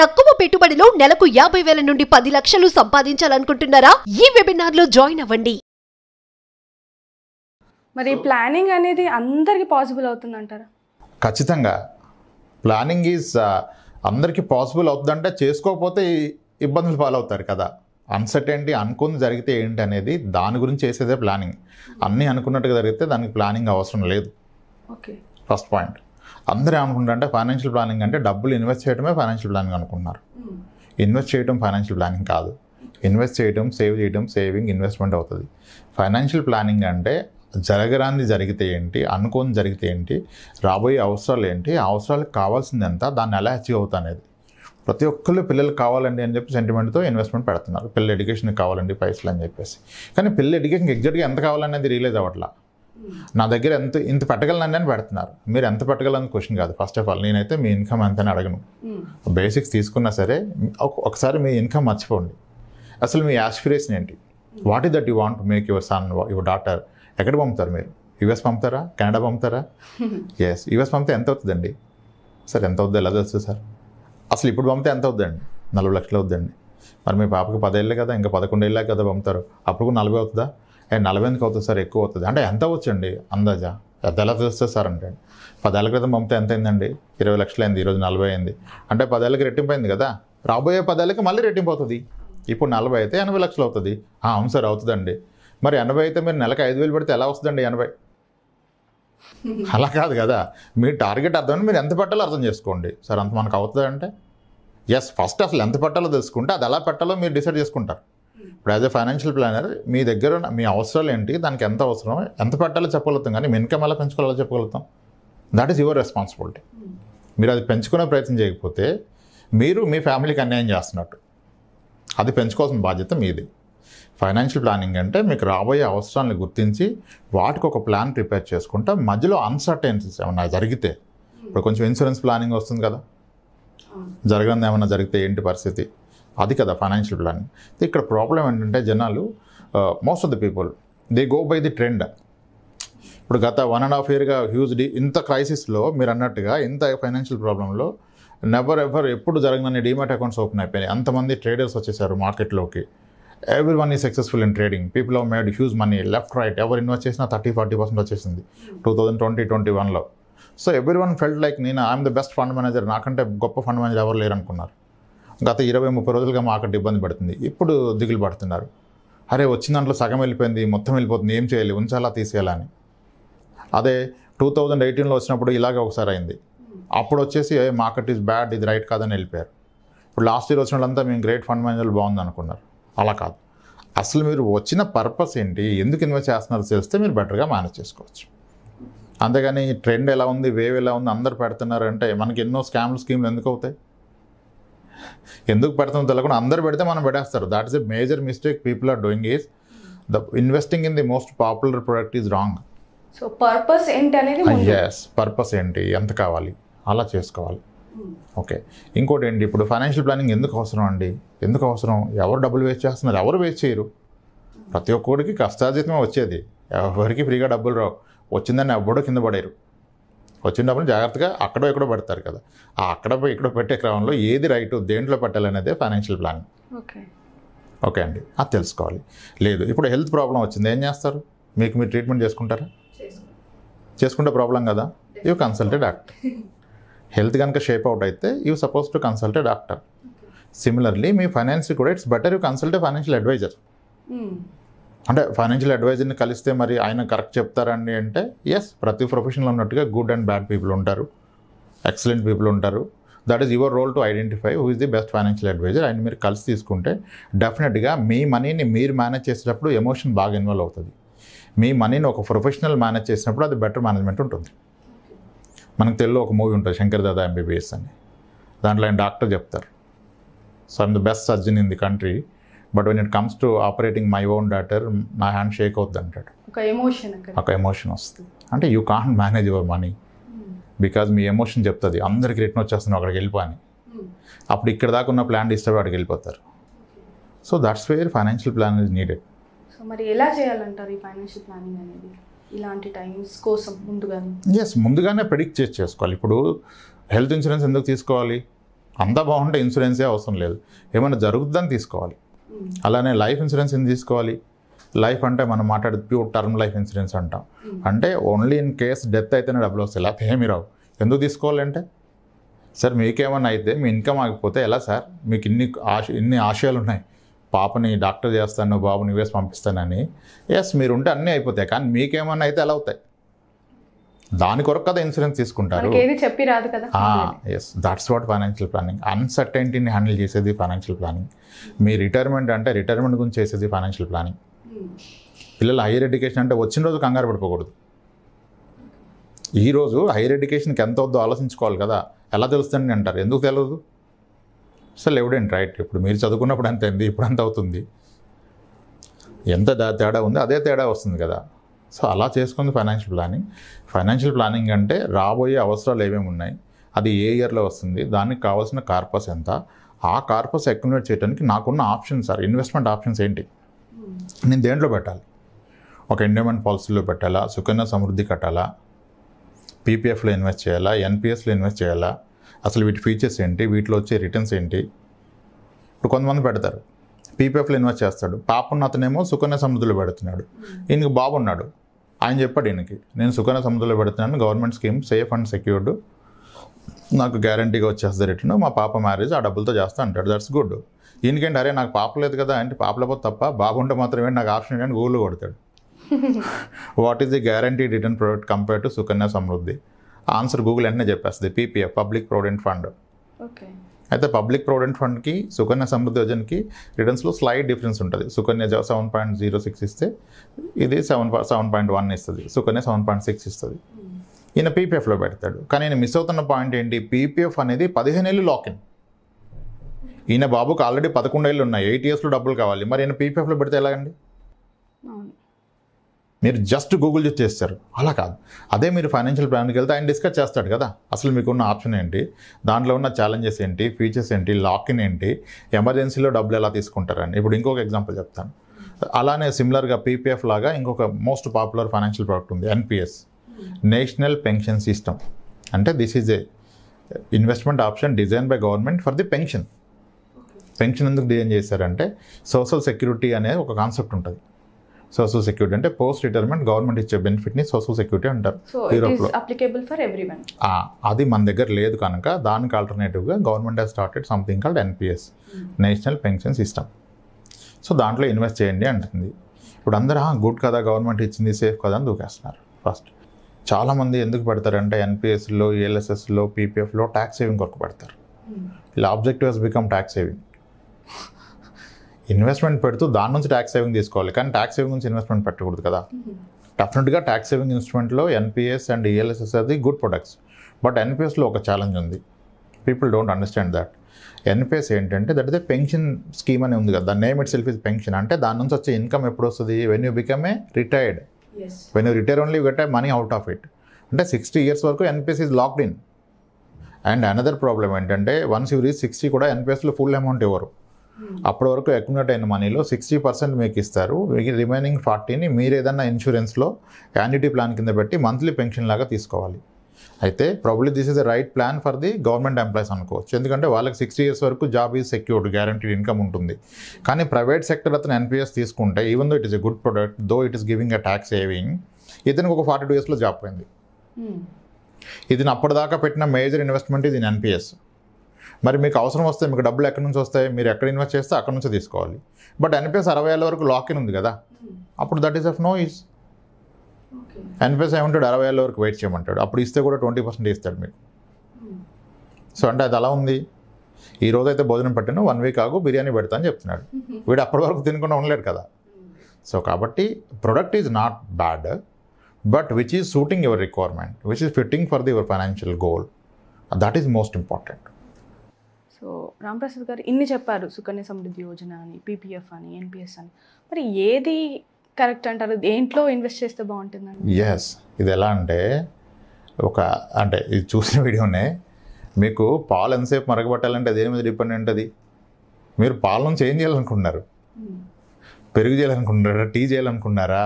తక్కువ పెట్టుబడిలో నెలకు యాభై వేల నుండి పది లక్షలు సంపాదించాలనుకుంటున్నారా ఈ వెబినార్ లో జాయిన్ అవ్వండి మరి ప్లానింగ్ అనేది అందరికీ పాసిబుల్ అవుతుంది అంటారా ఖచ్చితంగా ప్లానింగ్ ఈజ్ అందరికీ పాసిబుల్ అవుతుందంటే చేసుకోకపోతే ఇబ్బందులు పాలవుతారు కదా అన్సర్టెంటీ అనుకుంది జరిగితే ఏంటి అనేది దాని గురించి చేసేదే ప్లానింగ్ అన్నీ అనుకున్నట్టుగా జరిగితే దానికి ప్లానింగ్ అవసరం లేదు ఓకే ఫస్ట్ పాయింట్ అందరూ ఏమనుకుంటారంటే ఫైనాన్షియల్ ప్లానింగ్ అంటే డబ్బులు ఇన్వెస్ట్ చేయడమే ఫైనాన్షియల్ ప్లానింగ్ అనుకుంటున్నారు ఇన్వెస్ట్ చేయడం ఫైనాన్షియల్ ప్లానింగ్ కాదు ఇన్వెస్ట్ చేయడం సేవ్ చేయడం సేవింగ్ ఇన్వెస్ట్మెంట్ అవుతుంది ఫైనాన్షియల్ ప్లానింగ్ అంటే జరగరాంది జరిగితే ఏంటి అనుకోని జరిగితే ఏంటి రాబోయే అవసరాలు ఏంటి అవసరాలకు కావాల్సింది ఎంత దాన్ని ఎలా అచీవ్ అవుతా అనేది ప్రతి ఒక్కళ్ళు పిల్లలు కావాలండి అని చెప్పి సెంటిమెంట్తో ఇన్వెస్ట్మెంట్ పెడుతున్నారు పిల్లల ఎడ్యుకేషన్ కావాలండి పైసలు అని చెప్పేసి కానీ పిల్లల ఎడ్యుకేషన్కి ఎగ్జాక్ట్గా ఎంత కావాలనేది రియలైజ్ అవ్వట్లా నా దగ్గర ఎంత ఇంత పెట్టగలనండి అని పెడుతున్నారు మీరు ఎంత పెట్టగలని క్వశ్చన్ కాదు ఫస్ట్ ఆఫ్ ఆల్ నేనైతే మీ ఇన్కమ్ ఎంత అని అడగను బేసిక్స్ తీసుకున్నా సరే ఒకసారి మీ ఇన్కమ్ మర్చిపోండి అసలు మీ ఆస్పిరేషన్ ఏంటి what is that you want make your son your daughter ఎక్కడ పంపుతారు మీరు యుఎస్ పంపుతారా కెనడా పంపుతారా ఎస్ యుఎస్ పంపితే ఎంత అవుతుందండి సార్ ఎంత అవుద్ది ఎలా తెలుస్తుంది సార్ అసలు ఇప్పుడు పంపితే ఎంత అవుద్దండి నలభై లక్షలు అవుద్దండి మరి మీ పాపకి పదేళ్ళే కదా ఇంకా పదకొండేళ్ళే కదా పంపుతారు అప్పుడు కూడా నలభై అవుతుందా నలభై ఎందుకు అవుతుంది సార్ ఎక్కువ అవుతుంది అంటే ఎంత వచ్చండి అందాజా పెద్ద ఎలా తెలుస్తుంది సార్ అంటే పదేళ్ళ క్రితం పంపితే ఎంత అయిందండి ఇరవై లక్షలు అయింది ఈరోజు నలభై అయింది అంటే పదేళ్ళకి రెట్టింపు అయింది కదా రాబోయే పదేళ్ళకి మళ్ళీ రెట్టింపు అవుతుంది ఇప్పుడు నలభై అయితే ఎనభై లక్షలు అవుతుంది అవును సార్ అవుతుందండి మరి ఎనభై అయితే మీరు నెలకు ఐదు వేలు పెడితే ఎలా వస్తుందండి ఎనభై అలా కాదు కదా మీ టార్గెట్ అర్థం మీరు ఎంత పెట్టాలో అర్థం చేసుకోండి సార్ అంత మనకు అవుతుందంటే ఎస్ ఫస్ట్ అసలు ఎంత పెట్టాలో తెలుసుకుంటే అది ఎలా పెట్టాలో మీరు డిసైడ్ చేసుకుంటారు ఇప్పుడు యాజ్ ఎ ఫైనాన్షియల్ ప్లానర్ మీ దగ్గర మీ అవసరాలు ఏంటి దానికి ఎంత అవసరం ఎంత పెట్టాలో చెప్పగలుగుతాం కానీ మీ ఇన్కమ్ ఎలా పెంచుకోవాలో చెప్పగలుగుతాం దాట్ ఈస్ యువర్ రెస్పాన్సిబిలిటీ మీరు అది పెంచుకునే ప్రయత్నం చేయకపోతే మీరు మీ ఫ్యామిలీకి అన్యాయం చేస్తున్నట్టు అది పెంచుకోవాల్సిన బాధ్యత మీది ఫైనాన్షియల్ ప్లానింగ్ అంటే మీకు రాబోయే అవసరాలను గుర్తించి వాటికి ఒక ప్లాన్ ప్రిపేర్ చేసుకుంటే మధ్యలో అన్సర్టెన్సీస్ ఏమన్నా జరిగితే hmm. ఇప్పుడు కొంచెం ఇన్సూరెన్స్ ప్లానింగ్ వస్తుంది కదా జరగంది ఏమన్నా జరిగితే ఏంటి పరిస్థితి అది కదా ఫైనాన్షియల్ ప్లానింగ్ ఇక్కడ ప్రాబ్లం ఏంటంటే జనాలు most of the people they go by the trend ఇప్పుడు గత వన్ అండ్ హాఫ్ ఇయర్గా హ్యూజ్ డీ ఇంత క్రైసిస్లో మీరు అన్నట్టుగా ఇంత ఫైనాన్షియల్ ప్రాబ్లంలో నెవర్ ఎవర్ ఎప్పుడు జరగనని డీమాట్ అకౌంట్స్ ఓపెన్ అయిపోయినాయి అంతమంది ట్రేడర్స్ వచ్చేసారు మార్కెట్లోకి ఎవ్రీ వన్ ఈ successful in trading people have made huge money left right ఎవరు ఇన్వెస్ట్ చేసినా థర్టీ ఫార్టీ పర్సెంట్ వచ్చేసింది టూ థౌజండ్ ట్వంటీ ట్వంటీ వన్లో so every one felt like నేను I'm the best fund manager నాకంటే గొప్ప ఫండ్ మేనేజర్ ఎవరు లేరనుకున్నారు గత ఇరవై ముప్పై రోజులుగా అక్కడ ఇబ్బంది పడుతుంది ఇప్పుడు దిగులు పడుతున్నారు అరే వచ్చిన దాంట్లో సగం వెళ్ళిపోయింది మొత్తం వెళ్ళిపోతుంది ఏం చేయాలి ఉంచాలా తీసేయాలా అని అదే టూ థౌజండ్ ఎయిటీన్లో వచ్చినప్పుడు ఇలాగే ఒకసారి అయింది అప్పుడు వచ్చేసి మార్కెట్ ఈజ్ బ్యాడ్ ఇది రైట్ కాదని వెళ్ళిపోయారు ఇప్పుడు లాస్ట్ ఇయర్ వచ్చిన వాళ్ళంతా మేము గ్రేట్ ఫండ్ మేనేజర్ బాగుంది అనుకున్నారు అలా కాదు అసలు మీరు వచ్చిన పర్పస్ ఏంటి ఎందుకు ఇన్వెస్ట్ చేస్తున్నారో తెలిస్తే మీరు బెటర్గా మేనేజ్ చేసుకోవచ్చు అంతేగాని ట్రెండ్ ఎలా ఉంది వేవ్ ఎలా ఉంది అందరు పెడుతున్నారంటే మనకి ఎన్నో స్కామ్లు స్కీమ్లు ఎందుకు అవుతాయి ఎందుకు పెడతామో తెలియకుండా అందరు పెడితే మనం పెడేస్తారు that is a major mistake people are doing is the investing in the most popular product is wrong so purpose ఏంటి అనేది ఎస్ ah, పర్పస్ ఏంటి ఎంత కావాలి అలా చేసుకోవాలి ఓకే ఇంకోటి ఏంటి ఇప్పుడు ఫైనాన్షియల్ ప్లానింగ్ ఎందుకు అవసరం అండి ఎందుకు అవసరం ఎవరు డబ్బులు వేస్ట్ చేస్తున్నారు ఎవరు వేస్ట్ చేయరు ప్రతి ఒక్కరికి కష్టార్జితమే వచ్చేది ఎవరికి ఫ్రీగా డబ్బులు రావు వచ్చిందని ఎవ్వడో కింద పడేరు వచ్చినప్పుడు జాగ్రత్తగా అక్కడో ఎక్కడో పెడతారు కదా ఆ అక్కడ ఇక్కడ పెట్టే క్రమంలో ఏది రైట్ దేంట్లో పెట్టాలనేదే ఫైనాన్షియల్ ప్లానింగ్ ఓకే ఓకే అండి అది తెలుసుకోవాలి లేదు ఇప్పుడు హెల్త్ ప్రాబ్లం వచ్చింది ఏం చేస్తారు మీకు మీరు ట్రీట్మెంట్ చేసుకుంటారా చేసుకుంటే ప్రాబ్లం కదా యూ కన్సల్టే డాక్టర్ హెల్త్ కనుక షేప్ అవుట్ అయితే you suppose to consulted doctor similarly మీ ఫైనాన్స్ కూడా it's better you consult financial advisor అంటే ఫైనాన్షియల్ అడ్వైజర్ని కలిస్తే మరి ఆయన కరెక్ట్ చెప్తారండి అంటే ఎస్ ప్రతి ప్రొఫెషన్లో ఉన్నట్టుగా గుడ్ అండ్ బ్యాడ్ పీపుల్ ఉంటారు ఎక్సలెంట్ పీపుల్ ఉంటారు that is your role to identify who is the best financial advisor ఆయన మీరు కలిసి తీసుకుంటే డెఫినెట్గా మీ మనీని మీరు మేనేజ్ చేసేటప్పుడు ఎమోషన్ బాగా ఇన్వాల్వ్ అవుతుంది మీ మనీని ఒక ప్రొఫెషనల్ మేనేజ్ చేసినప్పుడు అది బెటర్ మేనేజ్మెంట్ ఉంటుంది మనకు తెలుగులో ఒక మూవీ ఉంటుంది శంకర్ దాదా ఎంబీబీఎస్ అని దాంట్లో ఆయన డాక్టర్ చెప్తారు so I'm the best surgeon in the country but when it comes to operating my own daughter నా హ్యాండ్ షేక్ అవుద్ది అంటాడు ఒక ఎమోషన్ వస్తుంది అంటే you can't manage your money hmm. Because మీ ఎమోషన్ చెప్తుంది అందరికి రిటర్న్ వచ్చేస్తున్నావు అక్కడికి వెళ్ళిపోని hmm. అప్పుడు ఇక్కడ దాకా ఉన్న ప్లాన్ డిస్టర్బ్ అక్కడికి వెళ్ళిపోతారు so that's where financial plan is needed so మరి ఎలా చేయాలంటారు ఈ ఫైనాన్షియల్ ప్లానింగ్ అనేది ఇలాంటి టైమ్స్ కోసం ముందుగానే ఎస్ ముందుగానే ప్రిడిక్ట్ చేసి చేసుకోవాలి ఇప్పుడు హెల్త్ ఇన్సూరెన్స్ ఎందుకు తీసుకోవాలి అంతా బాగుంటే ఇన్సూరెన్సే అవసరం లేదు ఏమైనా జరుగుతుందని తీసుకోవాలి అలానే లైఫ్ ఇన్సూరెన్స్ ఎందుకు తీసుకోవాలి లైఫ్ అంటే మనం మాట్లాడేది ప్యూర్ టర్మ్ లైఫ్ ఇన్సూరెన్స్ అంటాం అంటే ఓన్లీ ఇన్ కేస్ డెత్ అయితేనే డబ్బులు వస్తాయి లేకపోతే ఏమి రావు ఎందుకు తీసుకోవాలంటే సార్ మీకేమన్నా అయితే మీ ఇన్కమ్ ఆగిపోతే ఎలా సార్ మీకు ఇన్ని ఆశ ఇన్ని ఆశయాలు ఉన్నాయి పాపని డాక్టర్ చేస్తాను బాబుని వేసి పంపిస్తానని ఎస్ మీరుంటే అన్నీ అయిపోతాయి కానీ మీకేమన్నా అయితే ఎలా అవుతాయి దాని కొరకు కదా ఇన్సూరెన్స్ తీసుకుంటారు చెప్పి రాదు కదా yes that's what financial planning అన్సర్టెంటీని హ్యాండిల్ చేసేది ఫైనాన్షియల్ ప్లానింగ్ మీ రిటైర్మెంట్ అంటే రిటైర్మెంట్ గురించి చేసేది ఫైనాన్షియల్ ప్లానింగ్ పిల్లలు హైయర్ ఎడ్యుకేషన్ అంటే వచ్చిన రోజు కంగారు పడిపోకూడదు ఈరోజు హైయర్ ఎడ్యుకేషన్కి ఎంత వద్దో ఆలోచించుకోవాలి కదా ఎలా తెలుస్తుంది అంటారు ఎందుకు తెలియదు అసలు ఎవిడెంట్ రైట్ ఇప్పుడు మీరు చదువుకున్నప్పుడు అంత ఇప్పుడు అంత అవుతుంది ఎంత తేడా ఉంది అదే తేడా వస్తుంది కదా సో అలా చేసుకుంది ఫైనాన్షియల్ ప్లానింగ్ ఫైనాన్షియల్ ప్లానింగ్ అంటే రాబోయే అవసరాలు ఏమేమి ఉన్నాయి అది ఏ ఇయర్లో వస్తుంది దానికి కావాల్సిన కార్పస్ ఎంత ఆ కార్పస్ అక్యుమిలేట్ చేయడానికి నాకున్న ఆప్షన్స్ సార్ ఇన్వెస్ట్మెంట్ ఆప్షన్స్ ఏంటి నేను దేంట్లో పెట్టాలి ఒక ఎండోమెంట్ పాలసీలో పెట్టాలా సుకన్య సమృద్ధి కట్టాలా పీపీఎఫ్లో ఇన్వెస్ట్ చేయాలా ఎన్పిఎస్లో ఇన్వెస్ట్ చేయాలా అసలు వీటి ఫీచర్స్ ఏంటి వీటిలో వచ్చే రిటర్న్స్ ఏంటి ఇప్పుడు కొంతమంది పెడతారు పీపీఎఫ్లో ఇన్వెస్ట్ చేస్తాడు పాప ఉన్న అతనేమో సుకన్య సమృద్ధిలో పెడుతున్నాడు ఈయనకి బాబున్నాడు ఆయన చెప్పాడు ఈయనకి నేను సుకన్య సమృద్ధిలో పెడుతున్నాను government scheme safe and secured నాకు గ్యారంటీగా వచ్చేస్తుంది రిటర్న్ మా పాప మ్యారేజ్ ఆ డబ్బులతో చేస్తా అంటాడు దట్స్ గుడ్ ఈయనకేంటి అరే నాకు పాప లేదు కదా అంటే లేకపోతే తప్ప బాబు ఉంటే మాత్రమే నాకు ఆప్షన్ ఏంటంటే గూగుల్ కొడతాడు what is the guarantee return product compare to Sukanya Samriddhi answer Google వెంటనే చెప్పేస్తుంది PPF public provident fund okay అయితే పబ్లిక్ ప్రొవిడెంట్ ఫండ్కి సుకన్య సమృద్ధి యోజనకి రిటర్న్స్లో స్లైడ్ డిఫరెన్స్ ఉంటుంది Sukanya seven point zero six ఇస్తే ఇది సెవెన్ సెవెన్ పాయింట్ వన్ ఇస్తుంది సుకన్య సెవెన్ పాయింట్ సిక్స్ ఇస్తుంది ఈయన పీపీఎఫ్లో పెడతాడు కానీ ఈయన మిస్ అవుతున్న పాయింట్ ఏంటి పీపీఎఫ్ అనేది పదిహేను ఏళ్ళు లాకిన్ ఈయన బాబుకు ఆల్రెడీ పదకొండు ఏళ్ళు ఉన్నాయి ఎయిట్ ఇయర్స్లో డబ్బులు కావాలి మరి ఈయన పీపీఎఫ్లో పెడితే ఎలాగండి మీరు జస్ట్ గూగుల్ చేసి చేస్తారు అలా కాదు అదే మీరు ఫైనాన్షియల్ ప్లాన్కి వెళ్తే ఆయన డిస్కస్ చేస్తాడు కదా అసలు మీకు ఉన్న ఆప్షన్ ఏంటి దాంట్లో ఉన్న ఛాలెంజెస్ ఏంటి ఫీచర్స్ ఏంటి లాక్ఇన్ ఏంటి ఎమర్జెన్సీలో డబ్బులు ఎలా తీసుకుంటారని ఇప్పుడు ఇంకొక ఎగ్జాంపుల్ చెప్తాను అలానే సిమిలర్గా పీపీఎఫ్ లాగా ఇంకొక మోస్ట్ పాపులర్ ఫైనాన్షియల్ ప్రోడక్ట్ ఉంది ఎన్పిఎస్ నేషనల్ పెన్షన్ సిస్టమ్ అంటే this is a investment option design by government for the pension pension ఎందుకు డిజైన్ చేశారంటే సోషల్ సెక్యూరిటీ అనే ఒక కాన్సెప్ట్ ఉంటుంది సోషల్ సెక్యూరిటీ అంటే పోస్ట్ రిటైర్మెంట్ గవర్నమెంట్ ఇచ్చే బెనిఫిట్ని సోషల్ సెక్యూరిటీ అంటారు యూరోప్లో అప్లికేబుల్ ఫర్ ఎవ్రీవన్ అది మన దగ్గర లేదు కనుక దానికి ఆల్టర్నేటివ్గా government has started something called NPS national pension system so దాంట్లో ఇన్వెస్ట్ చేయండి అంటుంది ఇప్పుడు అందరూ గుడ్ కదా గవర్నమెంట్ ఇచ్చింది సేఫ్ కదా అని దూకేస్తున్నారు ఫస్ట్ చాలామంది ఎందుకు పెడతారంటే ఎన్పిఎస్లో ఏఎల్ఎస్ఎస్లో పీపీఎఫ్లో ట్యాక్స్ సేవింగ్ కొరకు పెడతారు hmm. ఇలా objective has become tax saving investment పెడుతూ దాని నుంచి ట్యాక్స్ సేవింగ్ తీసుకోవాలి కానీ ట్యాక్స్ సేవింగ్ నుంచి ఇన్వెస్ట్మెంట్ పెట్టకూడదు కదా డెఫినెట్గా ట్యాక్స్ సేవింగ్ ఇన్స్ట్రుమెంట్లో ఎన్పిఎస్ అండ్ ఈఎల్ఎస్ఎస్ అది గుడ్ ప్రొడక్ట్స్ బట్ ఎన్పిఎస్లో ఒక ఛాలెంజ్ ఉంది people don't understand that NPS ఏంటంటే దట్ ఇస్ పెన్షన్ స్కీమ్ అని ఉంది కదా దాని name itself is pension అంటే దాని నుంచి వచ్చే ఇన్కమ్ ఎప్పుడు వస్తుంది when you become a retired when you retire only get a money out of it అంటే సిక్స్టీ ఇయర్స్ వరకు NPS is locked in and another problem ఏంటంటే వన్స్ యూ రీచ్ సిక్స్టీ కూడా ఎన్పిఎస్లో ఫుల్ అమౌంట్ ఇవ్వరు అప్పటి వరకు అక్యుమిలేట్ అయిన మనీలో సిక్స్టీ పర్సెంట్ మీకు ఇస్తారు రిమైనింగ్ ఫార్టీని మీరు ఏదైనా ఇన్సూరెన్స్లో యాన్యుటీ ప్లాన్ కింద పెట్టి మంత్లీ పెన్షన్ లాగా తీసుకోవాలి అయితే probably this is the right plan for the government employees అనుకోవచ్చు ఎందుకంటే వాళ్ళకి సిక్స్టీ ఇయర్స్ వరకు job is secured guaranteed income ఉంటుంది కానీ ప్రైవేట్ సెక్టర్ అతను ఎన్పిఎస్ తీసుకుంటే even though it is a good product though it is giving a tax saving ఇతనికి ఒక ఫార్టీ టూ ఇయర్స్లో జాబ్ పోయింది hmm. ఇది అప్పటిదాకా పెట్టిన మేజర్ ఇన్వెస్ట్మెంట్ ఇది ఎన్పిఎస్ మరి మీకు అవసరం వస్తే మీకు డబ్బులు ఎక్కడి నుంచి వస్తాయి మీరు ఎక్కడ ఇన్వెస్ట్ చేస్తే అక్కడ నుంచి తీసుకోవాలి బట్ ఎన్పిఎస్ అరవై ఏళ్ళ వరకు లాకిన్ ఉంది కదా అప్పుడు that is of no is NPS ఏమంటాడు అరవై ఏళ్ళ వరకు వెయిట్ చేయమంటాడు అప్పుడు ఇస్తే కూడా ట్వంటీ పర్సెంట్ ఇస్తాడు మీకు సో అంటే అది అలా ఉంది ఈ రోజైతే భోజనం పెట్టాను వన్ వీక్ ఆగు బిర్యానీ పెడతా అని చెప్తున్నాడు వీడు అప్పటి వరకు తినకుండా ఉండలేడు కదా సో కాబట్టి product is not bad but which is suiting your requirement which is fitting for the your financial goal that is most important so Ramprasad గారు ఇన్ని చెప్పారు సుకన్య సమృద్ధి యోజన అని పీపీఎఫ్ అని ఎన్పిఎస్ అని మరి ఏది కరెక్ట్ అంటారు దేంట్లో ఇన్వెస్ట్ చేస్తే బాగుంటుందండి ఎస్ ఇది ఎలా అంటే ఒక అంటే ఇది చూసిన వీడియోనే మీకు పాలు ఎంతసేపు మరగబట్టాలంటే దేని మీద డిపెండ్ ఉంటుంది మీరు పాలను చేంజ్ చేయాలనుకుంటున్నారు hmm. పెరుగు చేయాలనుకుంటున్నారా టీ చేయాలనుకున్నారా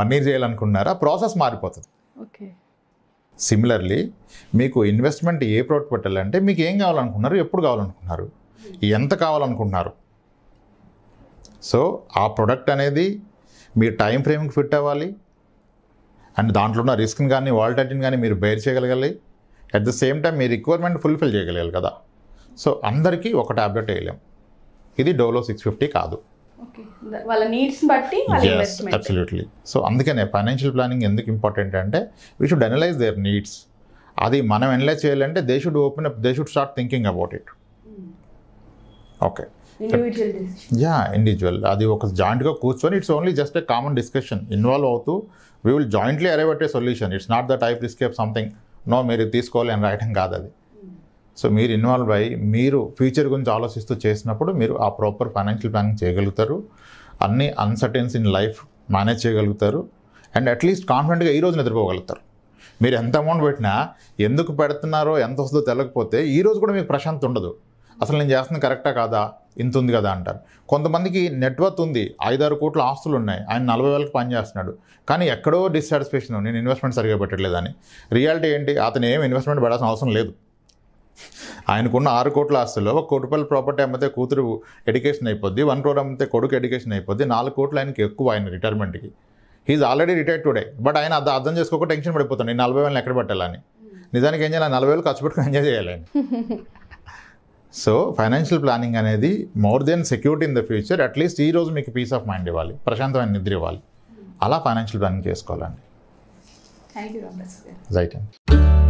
పన్నీర్ చేయాలనుకున్నారా ప్రాసెస్ మారిపోతుంది ఓకే సిమిలర్లీ మీకు ఇన్వెస్ట్మెంట్ ఏ ప్రోడక్ట్ పెట్టాలంటే మీకు ఏం కావాలనుకున్నారు ఎప్పుడు కావాలనుకున్నారు ఎంత కావాలనుకుంటున్నారు సో ఆ ప్రొడక్ట్ అనేది మీ టైం ఫ్రేమ్కి ఫిట్ అవ్వాలి అండ్ దాంట్లో ఉన్న రిస్క్ని కానీ వాల్టాటిని కానీ మీరు బేర్ చేయగలగాలి అట్ ద సేమ్ టైం మీ రిక్వైర్మెంట్ ఫుల్ఫిల్ చేయగలగాలి కదా సో అందరికీ ఒక ట్యాబ్లెట్ వేయలేం ఇది డోలో సిక్స్ ఫిఫ్టీ కాదు అబ్సల్యూట్లీ సో అందుకనే ఫైనాన్షియల్ ప్లానింగ్ ఎందుకు ఇంపార్టెంట్ అంటే we should analyze their needs అది మనం అనలైజ్ చేయాలంటే they should open up they should start thinking about it okay yeah individual అది ఒక జాయింట్గా కూర్చొని it's only just a common discussion involve అవుతూ we will jointly arrive at a solution it's not that I prescribe something no మీరు తీసుకోవాలి అని రాయటం కాదు అది సో మీరు ఇన్వాల్వ్ అయ్యి మీరు ఫ్యూచర్ గురించి ఆలోచిస్తూ చేసినప్పుడు మీరు ఆ ప్రాపర్ ఫైనాన్షియల్ ప్లానింగ్ చేయగలుగుతారు అన్ని అన్సర్టెన్స్ ఇన్ లైఫ్ మేనేజ్ చేయగలుగుతారు అండ్ అట్లీస్ట్ కాన్ఫిడెంట్గా ఈ నిద్రపోగలుగుతారు మీరు ఎంత అమౌంట్ పెట్టినా ఎందుకు పెడుతున్నారో ఎంత వస్తుందో తెలియకపోతే ఈ రోజు కూడా మీకు ప్రశాంతి ఉండదు అసలు నేను చేస్తుంది కరెక్టా కాదా ఇంత ఉంది కదా అంటారు కొంతమందికి నెట్వర్త్ ఉంది ఐదారు కోట్ల ఆస్తులు ఉన్నాయి ఆయన నలభై వేలకు పనిచేస్తున్నాడు కానీ ఎక్కడో డిస్సాటిస్ఫాక్షన్ నేను ఇన్వెస్ట్మెంట్ సరిగా పెట్టట్లేదని రియాలిటీ ఏంటి అతను ఏం ఇన్వెస్ట్మెంట్ పెడాల్సిన అవసరం లేదు ఆయనకున్న ఆరు కోట్ల ఆస్తుల్లో ఒక కోటి రూపాయల ప్రాపర్టీ అమ్మితే కూతురు ఎడ్యుకేషన్ అయిపోద్ది వన్ క్రోడ్ అమ్మితే కొడుకు ఎడ్యుకేషన్ అయిపోద్ది నాలుగు కోట్లు ఆయనకి ఎక్కువ ఆయన రిటైర్మెంట్కి he already retired today but ఆయన అది అర్థం చేసుకోక టెన్షన్ పడిపోతాడు నేను నలభై వేలు ఎక్కడ పెట్టాలని నిజానికి ఏం చేయాలి నలభై వేలు ఖర్చు పెట్టుకుని ఎంజాయ్ చేయాలని సో ఫైనాన్షియల్ ప్లానింగ్ అనేది more than security in the future at least ఈ రోజు మీకు పీస్ ఆఫ్ మైండ్ ఇవ్వాలి ప్రశాంతమైన నిద్ర ఇవ్వాలి అలా ఫైనాన్షియల్ ప్లానింగ్ చేసుకోవాలండి రైట్ అండి